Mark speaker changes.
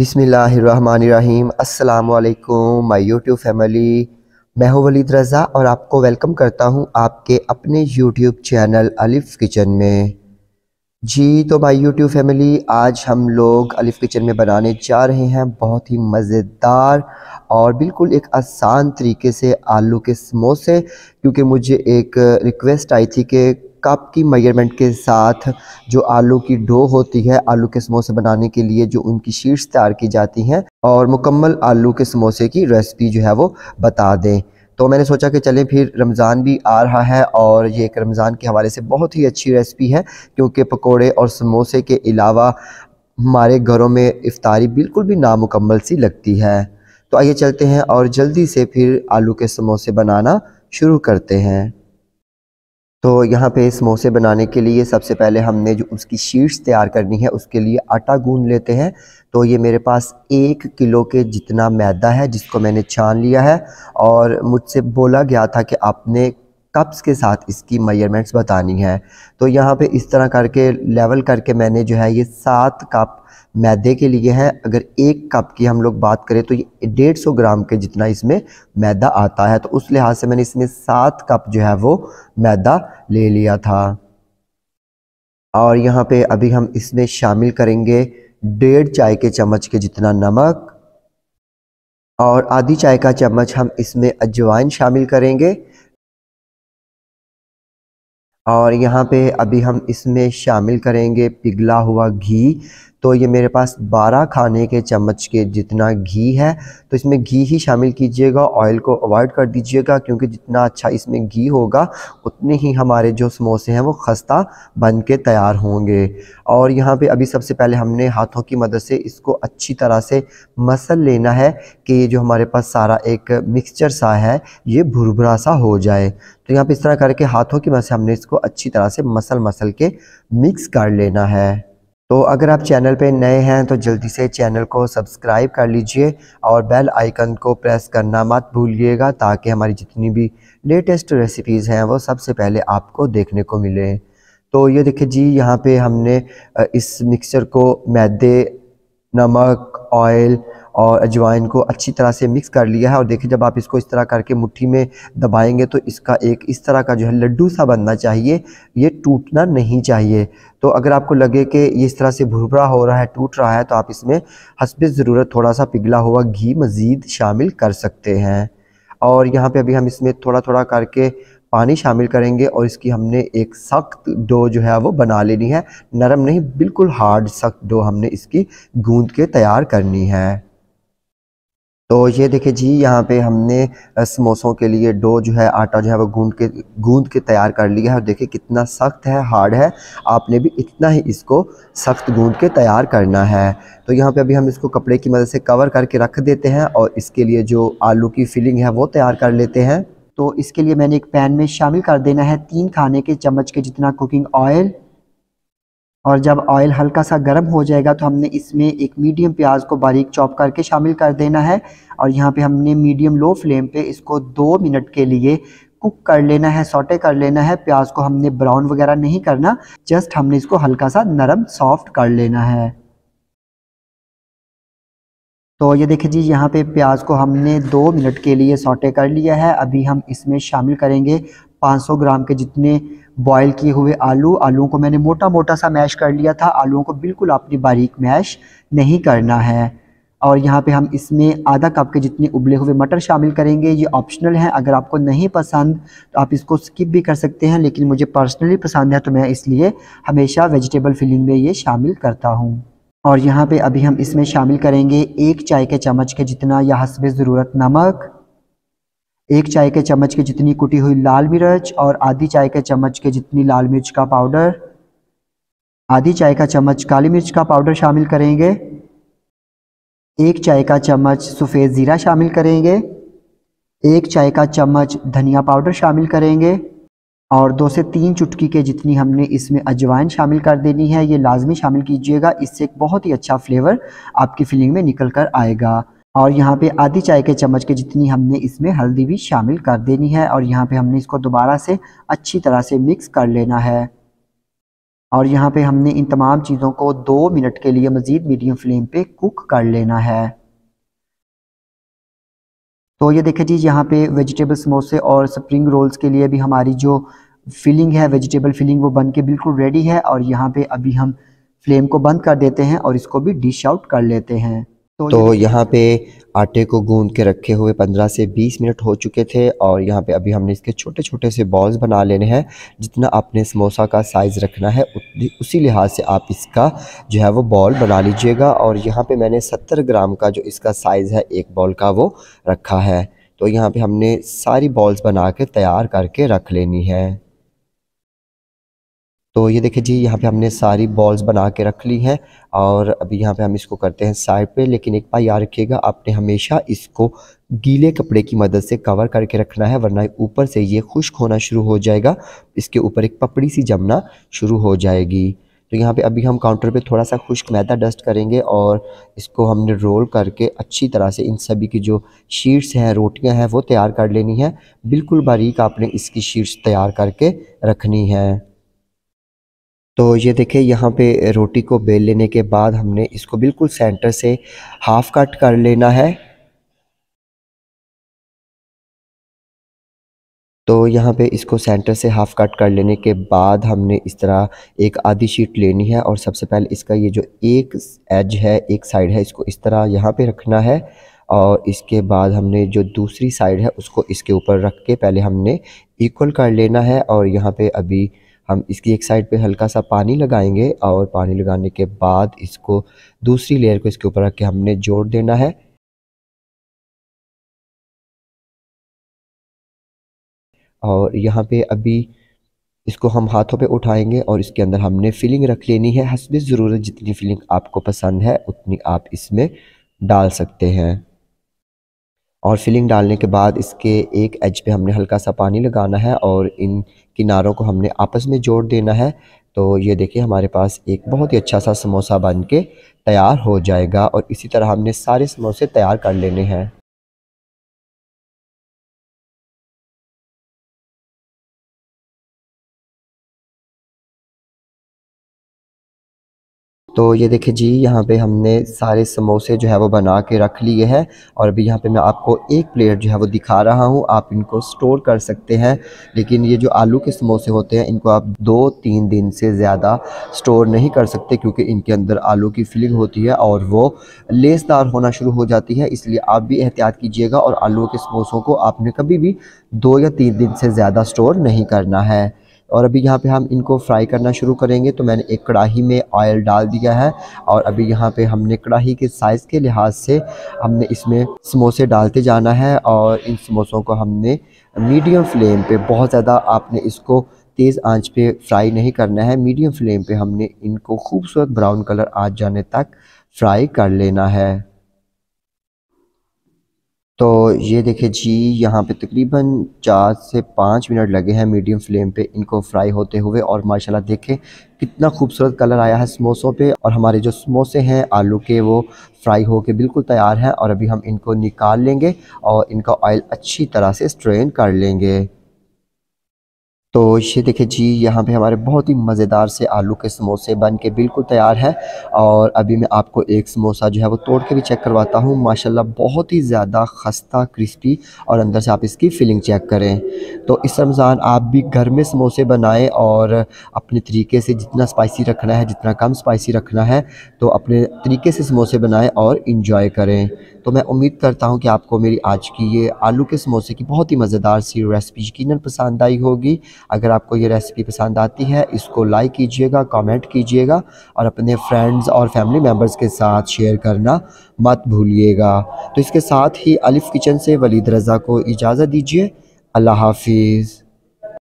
Speaker 1: बिसमीम अल्लाम my YouTube family मैं हूं वलीद रज़ा और आपको वेलकम करता हूं आपके अपने यूट्यूब चैनल अलिफ़ किचन में जी तो माई यूट्यूब फैमिली आज हम लोग अलिफ़ किचन में बनाने जा रहे हैं बहुत ही मज़ेदार और बिल्कुल एक आसान तरीके से आलू के समोसे क्योंकि मुझे एक रिक्वेस्ट आई थी कि कप की मेजरमेंट के साथ जो आलू की डो होती है आलू के समोसे बनाने के लिए जो उनकी शीट्स तैयार की जाती हैं और मुकम्मल आलू के समोसे की रेसिपी जो है वो बता दें तो मैंने सोचा कि चलें फिर रमज़ान भी आ रहा है और ये एक रमज़ान के हवाले से बहुत ही अच्छी रेसिपी है क्योंकि पकोड़े और समोसे के अलावा हमारे घरों में इफ्तारी बिल्कुल भी नामुकम्मल सी लगती है तो आइए चलते हैं और जल्दी से फिर आलू के समोसे बनाना शुरू करते हैं तो यहाँ पे समोसे बनाने के लिए सबसे पहले हमने जो उसकी शीट्स तैयार करनी है उसके लिए आटा गूंद लेते हैं तो ये मेरे पास एक किलो के जितना मैदा है जिसको मैंने छान लिया है और मुझसे बोला गया था कि आपने कप्स के साथ इसकी मेजरमेंट्स बतानी है तो यहाँ पे इस तरह करके लेवल करके मैंने जो है ये सात कप मैदे के लिए है अगर एक कप की हम लोग बात करें तो ये डेढ़ सौ ग्राम के जितना इसमें मैदा आता है तो उस लिहाज से मैंने इसमें सात कप जो है वो मैदा ले लिया था और यहाँ पे अभी हम इसमें शामिल करेंगे डेढ़ चाय के चम्मच के जितना नमक और आधी चाय का चम्मच हम इसमें अजवाइन शामिल करेंगे और यहाँ पे अभी हम इसमें शामिल करेंगे पिघला हुआ घी तो ये मेरे पास 12 खाने के चम्मच के जितना घी है तो इसमें घी ही शामिल कीजिएगा ऑयल को अवॉइड कर दीजिएगा क्योंकि जितना अच्छा इसमें घी होगा उतने ही हमारे जो समोसे हैं वो खस्ता बन के तैयार होंगे और यहाँ पे अभी सबसे पहले हमने हाथों की मदद से इसको अच्छी तरह से मसल लेना है कि ये जो हमारे पास सारा एक मिक्सचर सा है ये भुरभुरा सा हो जाए तो यहाँ पर इस तरह करके हाथों की मदद से हमने इसको अच्छी तरह से मसल मसल के मिक्स कर लेना है तो अगर आप चैनल पे नए हैं तो जल्दी से चैनल को सब्सक्राइब कर लीजिए और बेल आइकन को प्रेस करना मत भूलिएगा ताकि हमारी जितनी भी लेटेस्ट रेसिपीज़ हैं वो सबसे पहले आपको देखने को मिले तो ये देखिए जी यहाँ पे हमने इस मिक्सचर को मैदे नमक ऑयल और अजवाइन को अच्छी तरह से मिक्स कर लिया है और देखिए जब आप इसको इस तरह करके मुट्ठी में दबाएंगे तो इसका एक इस तरह का जो है लड्डू सा बनना चाहिए ये टूटना नहीं चाहिए तो अगर आपको लगे कि ये इस तरह से भुरभुरा हो रहा है टूट रहा है तो आप इसमें हसब ज़रूरत थोड़ा सा पिघला हुआ घी मज़ीद शामिल कर सकते हैं और यहाँ पर अभी हम इसमें थोड़ा थोड़ा करके पानी शामिल करेंगे और इसकी हमने एक सख्त डो जो है वो बना लेनी है नरम नहीं बिल्कुल हार्ड सख्त डो हमने इसकी गूंद के तैयार करनी है तो ये देखिए जी यहाँ पे हमने समोसों के लिए डो जो है आटा जो है वो गूंद के गूंद के तैयार कर लिया है और देखिए कितना सख्त है हार्ड है आपने भी इतना ही इसको सख्त गूंद के तैयार करना है तो यहाँ पे अभी हम इसको कपड़े की मदद से कवर करके रख देते हैं और इसके लिए जो आलू की फिलिंग है वो तैयार कर लेते हैं तो इसके लिए मैंने एक पैन में शामिल कर देना है तीन खाने के चम्मच के जितना कुकिंग ऑयल और जब ऑयल हल्का सा गर्म हो जाएगा तो हमने इसमें एक मीडियम प्याज को बारीक चॉप करके शामिल कर देना है और यहाँ पे हमने मीडियम लो फ्लेम पे इसको दो मिनट के लिए कुक कर लेना है सोटे कर लेना है प्याज को हमने ब्राउन वगैरह नहीं करना जस्ट हमने इसको हल्का सा नरम सॉफ्ट कर लेना है तो ये देखिए जी यहाँ पे प्याज को हमने दो मिनट के लिए सौटे कर लिया है अभी हम इसमें शामिल करेंगे 500 ग्राम के जितने बॉईल किए हुए आलू आलूओं को मैंने मोटा मोटा सा मैश कर लिया था आलूओं को बिल्कुल आपने बारीक मैश नहीं करना है और यहाँ पे हम इसमें आधा कप के जितने उबले हुए मटर शामिल करेंगे ये ऑप्शनल है अगर आपको नहीं पसंद तो आप इसको स्किप भी कर सकते हैं लेकिन मुझे पर्सनली पसंद है तो मैं इसलिए हमेशा वेजिटेबल फिलिंग में ये शामिल करता हूँ और यहाँ पे अभी हम इसमें शामिल करेंगे एक चाय के चम्मच के जितना या हसब ज़रूरत नमक एक चाय के चम्मच के जितनी कुटी हुई लाल मिर्च और आधी चाय के चम्मच के जितनी लाल मिर्च का पाउडर आधी चाय का चम्मच काली मिर्च का पाउडर शामिल करेंगे एक चाय का चम्मच सफ़ेद ज़ीरा शामिल करेंगे एक चाय का चम्मच धनिया पाउडर शामिल करेंगे और दो से तीन चुटकी के जितनी हमने इसमें अजवाइन शामिल कर देनी है ये लाजमी शामिल कीजिएगा इससे एक बहुत ही अच्छा फ्लेवर आपकी फिलिंग में निकल कर आएगा और यहाँ पे आधी चाय के चम्मच के जितनी हमने इसमें हल्दी भी शामिल कर देनी है और यहाँ पे हमने इसको दोबारा से अच्छी तरह से मिक्स कर लेना है और यहाँ पे हमने इन तमाम चीज़ों को दो मिनट के लिए मज़ीद मीडियम फ्लेम पे कुक कर लेना है तो ये देखें जी यहाँ पे वेजिटेबल समोसे और स्प्रिंग रोल्स के लिए भी हमारी जो फिलिंग है वेजिटेबल फिलिंग वो बन के बिल्कुल रेडी है और यहाँ पे अभी हम फ्लेम को बंद कर देते हैं और इसको भी डिश आउट कर लेते हैं तो, तो यहाँ पे आटे को गूंद के रखे हुए 15 से 20 मिनट हो चुके थे और यहाँ पे अभी हमने इसके छोटे छोटे से बॉल्स बना लेने हैं जितना आपने समोसा का साइज़ रखना है उसी लिहाज से आप इसका जो है वो बॉल बना लीजिएगा और यहाँ पे मैंने 70 ग्राम का जो इसका साइज़ है एक बॉल का वो रखा है तो यहाँ पे हमने सारी बॉल्स बना के तैयार करके रख लेनी है तो ये देखिए जी यहाँ पे हमने सारी बॉल्स बना के रख ली हैं और अभी यहाँ पे हम इसको करते हैं साइड पे लेकिन एक बात याद रखिएगा आपने हमेशा इसको गीले कपड़े की मदद से कवर करके रखना है वरना ऊपर से ये खुश्क होना शुरू हो जाएगा इसके ऊपर एक पपड़ी सी जमना शुरू हो जाएगी तो यहाँ पे अभी हम काउंटर पे थोड़ा सा खुश्क मैदा डस्ट करेंगे और इसको हमने रोल करके अच्छी तरह से इन सभी की जो शीट्स हैं रोटियाँ हैं वो तैयार कर लेनी है बिल्कुल बारीक आपने इसकी शीट्स तैयार करके रखनी है तो ये देखिए यहाँ पे रोटी को बेल लेने के बाद हमने इसको बिल्कुल सेंटर से हाफ कट कर लेना है तो यहाँ पे इसको सेंटर से हाफ कट कर लेने के बाद हमने इस तरह एक आधी शीट लेनी है और सबसे पहले इसका ये जो एक एज है एक साइड है इसको इस तरह यहाँ पे रखना है और इसके बाद हमने जो दूसरी साइड है उसको इसके ऊपर रख के पहले हमने इक्वल कर लेना है और यहाँ पे अभी हम इसकी एक साइड पे हल्का सा पानी लगाएंगे और पानी लगाने के बाद इसको दूसरी लेयर को इसके ऊपर रख के हमने जोड़ देना है और यहाँ पे अभी इसको हम हाथों पे उठाएंगे और इसके अंदर हमने फिलिंग रख लेनी है हसबी ज़रूरत जितनी फिलिंग आपको पसंद है उतनी आप इसमें डाल सकते हैं और फिलिंग डालने के बाद इसके एक एज पे हमने हल्का सा पानी लगाना है और इन किनारों को हमने आपस में जोड़ देना है तो ये देखिए हमारे पास एक बहुत ही अच्छा सा समोसा बन के तैयार हो जाएगा और इसी तरह हमने सारे समोसे तैयार कर लेने हैं तो ये देखिए जी यहाँ पे हमने सारे समोसे जो है वो बना के रख लिए हैं और अभी यहाँ पे मैं आपको एक प्लेट जो है वो दिखा रहा हूँ आप इनको स्टोर कर सकते हैं लेकिन ये जो आलू के समोसे होते हैं इनको आप दो तीन दिन से ज़्यादा स्टोर नहीं कर सकते क्योंकि इनके अंदर आलू की फिलिंग होती है और वो लेसदार होना शुरू हो जाती है इसलिए आप भी एहतियात कीजिएगा और आलू के समोसों को आपने कभी भी दो या तीन दिन से ज़्यादा स्टोर नहीं करना है और अभी यहाँ पे हम इनको फ्राई करना शुरू करेंगे तो मैंने एक कढ़ाई में ऑयल डाल दिया है और अभी यहाँ पे हमने कढ़ाई के साइज़ के लिहाज से हमने इसमें समोसे डालते जाना है और इन समोसों को हमने मीडियम फ्लेम पे बहुत ज़्यादा आपने इसको तेज़ आंच पे फ्राई नहीं करना है मीडियम फ्लेम पे हमने इनको खूबसूरत ब्राउन कलर आ जाने तक फ्राई कर लेना है तो ये देखिए जी यहाँ पे तकरीबन चार से पाँच मिनट लगे हैं मीडियम फ्लेम पे इनको फ्राई होते हुए और माशाल्लाह देखें कितना खूबसूरत कलर आया है समोसों पे और हमारे जो समोसे हैं आलू के वो फ्राई हो के बिल्कुल तैयार हैं और अभी हम इनको निकाल लेंगे और इनका ऑयल अच्छी तरह से स्ट्रेन कर लेंगे तो ये देखिए जी यहाँ पे हमारे बहुत ही मज़ेदार से आलू के समोसे बन के बिल्कुल तैयार है और अभी मैं आपको एक समोसा जो है वो तोड़ के भी चेक करवाता हूँ माशाल्लाह बहुत ही ज़्यादा खस्ता क्रिस्पी और अंदर से आप इसकी फीलिंग चेक करें तो इस रमज़ान आप भी घर में समोसे बनाएं और अपने तरीके से जितना स्पाइसी रखना है जितना कम स्पाइसी रखना है तो अपने तरीके से समोसे बनाएँ और इन्जॉय करें तो मैं उम्मीद करता हूँ कि आपको मेरी आज की ये आलू के समोसे की बहुत ही मज़ेदार सी रेसिपी यकीन पसंद आई होगी अगर आपको ये रेसिपी पसंद आती है इसको लाइक कीजिएगा कमेंट कीजिएगा और अपने फ्रेंड्स और फैमिली मेम्बर्स के साथ शेयर करना मत भूलिएगा तो इसके साथ ही अलिफ किचन से वलीद रज़ा को इजाज़त दीजिए अल्लाह हाफिज़